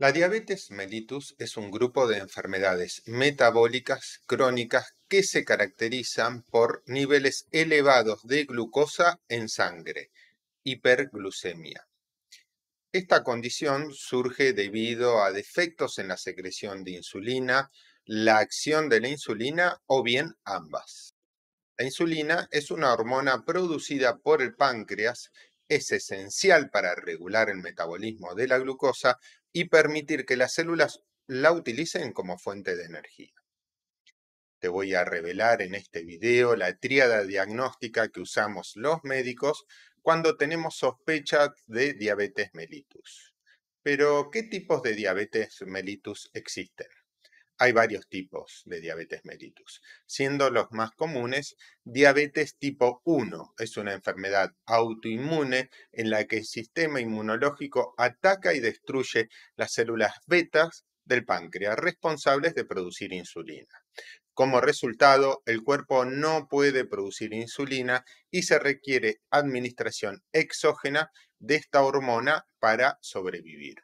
La diabetes mellitus es un grupo de enfermedades metabólicas crónicas que se caracterizan por niveles elevados de glucosa en sangre, hiperglucemia. Esta condición surge debido a defectos en la secreción de insulina, la acción de la insulina o bien ambas. La insulina es una hormona producida por el páncreas, es esencial para regular el metabolismo de la glucosa, y permitir que las células la utilicen como fuente de energía. Te voy a revelar en este video la tríada diagnóstica que usamos los médicos cuando tenemos sospecha de diabetes mellitus. Pero, ¿qué tipos de diabetes mellitus existen? hay varios tipos de diabetes mellitus, siendo los más comunes diabetes tipo 1. Es una enfermedad autoinmune en la que el sistema inmunológico ataca y destruye las células betas del páncreas responsables de producir insulina. Como resultado, el cuerpo no puede producir insulina y se requiere administración exógena de esta hormona para sobrevivir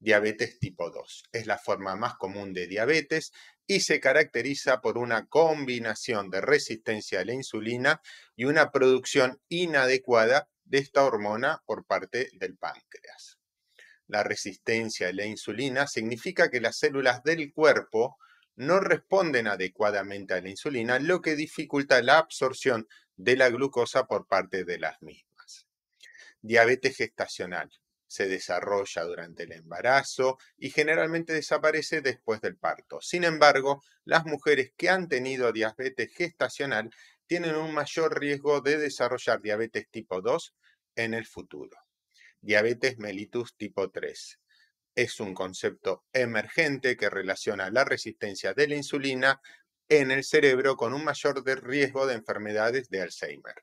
diabetes tipo 2. Es la forma más común de diabetes y se caracteriza por una combinación de resistencia a la insulina y una producción inadecuada de esta hormona por parte del páncreas. La resistencia a la insulina significa que las células del cuerpo no responden adecuadamente a la insulina, lo que dificulta la absorción de la glucosa por parte de las mismas. Diabetes gestacional se desarrolla durante el embarazo y generalmente desaparece después del parto. Sin embargo, las mujeres que han tenido diabetes gestacional tienen un mayor riesgo de desarrollar diabetes tipo 2 en el futuro. Diabetes mellitus tipo 3 es un concepto emergente que relaciona la resistencia de la insulina en el cerebro con un mayor riesgo de enfermedades de Alzheimer.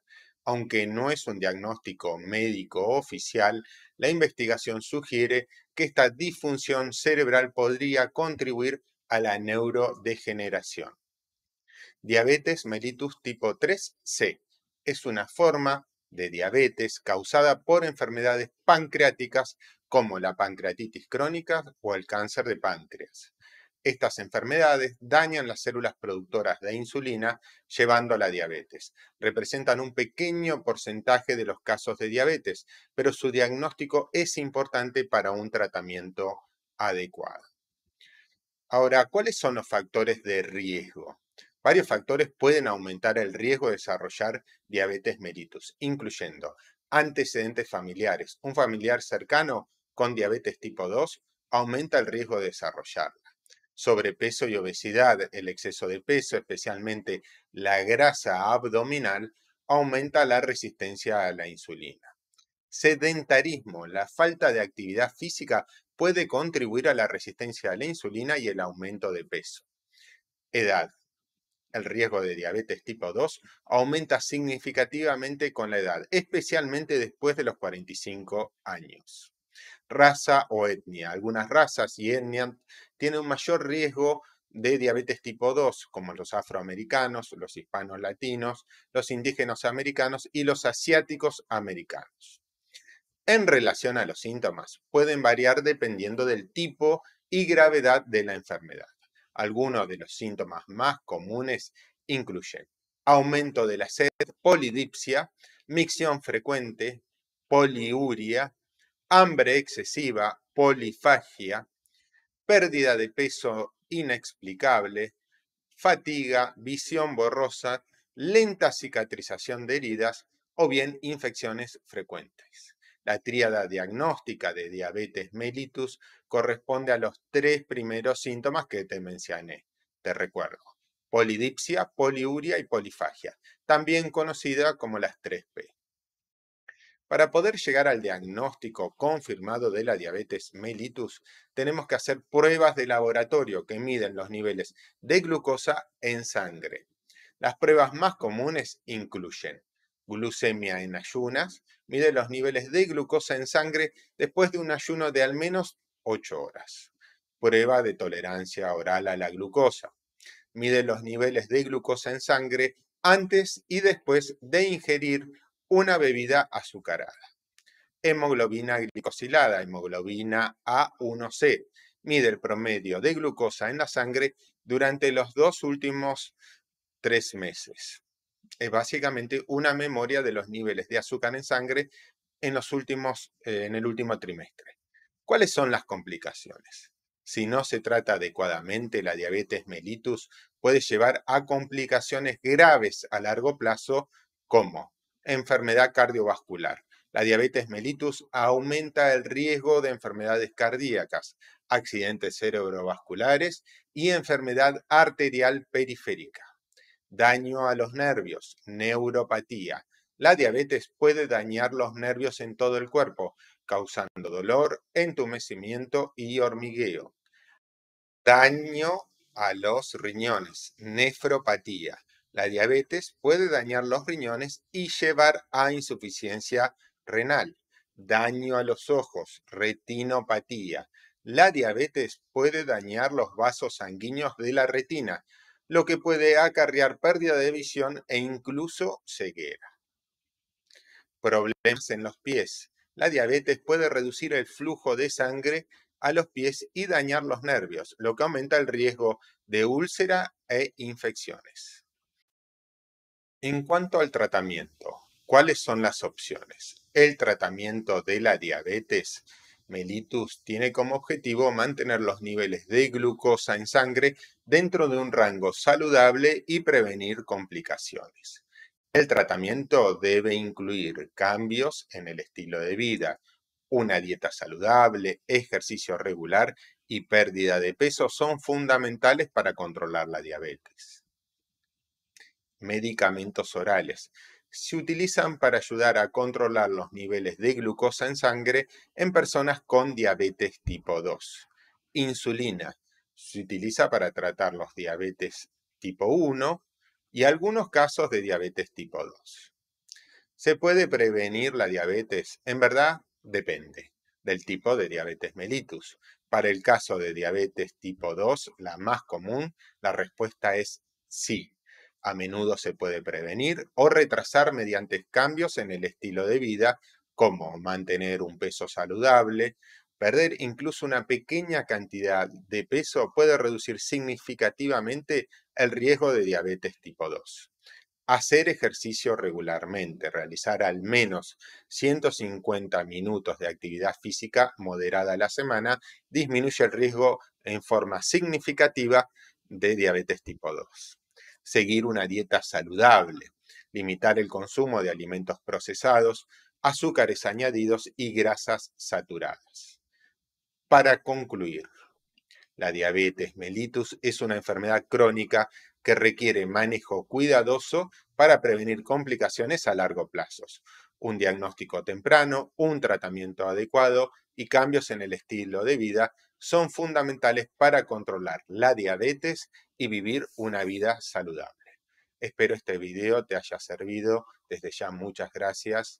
Aunque no es un diagnóstico médico oficial, la investigación sugiere que esta disfunción cerebral podría contribuir a la neurodegeneración. Diabetes mellitus tipo 3C es una forma de diabetes causada por enfermedades pancreáticas como la pancreatitis crónica o el cáncer de páncreas. Estas enfermedades dañan las células productoras de insulina, llevando a la diabetes. Representan un pequeño porcentaje de los casos de diabetes, pero su diagnóstico es importante para un tratamiento adecuado. Ahora, ¿cuáles son los factores de riesgo? Varios factores pueden aumentar el riesgo de desarrollar diabetes mellitus, incluyendo antecedentes familiares. Un familiar cercano con diabetes tipo 2 aumenta el riesgo de desarrollarlo sobrepeso y obesidad. El exceso de peso, especialmente la grasa abdominal, aumenta la resistencia a la insulina. Sedentarismo. La falta de actividad física puede contribuir a la resistencia a la insulina y el aumento de peso. Edad. El riesgo de diabetes tipo 2 aumenta significativamente con la edad, especialmente después de los 45 años raza o etnia. Algunas razas y etnias tienen un mayor riesgo de diabetes tipo 2, como los afroamericanos, los hispanos latinos, los indígenas americanos y los asiáticos americanos. En relación a los síntomas, pueden variar dependiendo del tipo y gravedad de la enfermedad. Algunos de los síntomas más comunes incluyen aumento de la sed, polidipsia, micción frecuente, poliuria, hambre excesiva, polifagia, pérdida de peso inexplicable, fatiga, visión borrosa, lenta cicatrización de heridas o bien infecciones frecuentes. La tríada diagnóstica de diabetes mellitus corresponde a los tres primeros síntomas que te mencioné. Te recuerdo, polidipsia, poliuria y polifagia, también conocida como las 3P. Para poder llegar al diagnóstico confirmado de la diabetes mellitus, tenemos que hacer pruebas de laboratorio que miden los niveles de glucosa en sangre. Las pruebas más comunes incluyen glucemia en ayunas, mide los niveles de glucosa en sangre después de un ayuno de al menos 8 horas. Prueba de tolerancia oral a la glucosa. Mide los niveles de glucosa en sangre antes y después de ingerir una bebida azucarada. Hemoglobina glicosilada, hemoglobina A1C, mide el promedio de glucosa en la sangre durante los dos últimos tres meses. Es básicamente una memoria de los niveles de azúcar en sangre en, los últimos, eh, en el último trimestre. ¿Cuáles son las complicaciones? Si no se trata adecuadamente la diabetes mellitus, puede llevar a complicaciones graves a largo plazo como enfermedad cardiovascular. La diabetes mellitus aumenta el riesgo de enfermedades cardíacas, accidentes cerebrovasculares y enfermedad arterial periférica. Daño a los nervios, neuropatía. La diabetes puede dañar los nervios en todo el cuerpo, causando dolor, entumecimiento y hormigueo. Daño a los riñones, nefropatía. La diabetes puede dañar los riñones y llevar a insuficiencia renal, daño a los ojos, retinopatía. La diabetes puede dañar los vasos sanguíneos de la retina, lo que puede acarrear pérdida de visión e incluso ceguera. Problemas en los pies. La diabetes puede reducir el flujo de sangre a los pies y dañar los nervios, lo que aumenta el riesgo de úlcera e infecciones. En cuanto al tratamiento, ¿cuáles son las opciones? El tratamiento de la diabetes mellitus tiene como objetivo mantener los niveles de glucosa en sangre dentro de un rango saludable y prevenir complicaciones. El tratamiento debe incluir cambios en el estilo de vida, una dieta saludable, ejercicio regular y pérdida de peso son fundamentales para controlar la diabetes medicamentos orales. Se utilizan para ayudar a controlar los niveles de glucosa en sangre en personas con diabetes tipo 2. Insulina. Se utiliza para tratar los diabetes tipo 1 y algunos casos de diabetes tipo 2. ¿Se puede prevenir la diabetes? En verdad, depende del tipo de diabetes mellitus. Para el caso de diabetes tipo 2, la más común, la respuesta es sí a menudo se puede prevenir o retrasar mediante cambios en el estilo de vida, como mantener un peso saludable, Perder incluso una pequeña cantidad de peso puede reducir significativamente el riesgo de diabetes tipo 2. Hacer ejercicio regularmente, realizar al menos 150 minutos de actividad física moderada a la semana, disminuye el riesgo en forma significativa de diabetes tipo 2 seguir una dieta saludable, limitar el consumo de alimentos procesados, azúcares añadidos y grasas saturadas. Para concluir, la diabetes mellitus es una enfermedad crónica que requiere manejo cuidadoso para prevenir complicaciones a largo plazo, un diagnóstico temprano, un tratamiento adecuado y cambios en el estilo de vida son fundamentales para controlar la diabetes y vivir una vida saludable. Espero este video te haya servido. Desde ya muchas gracias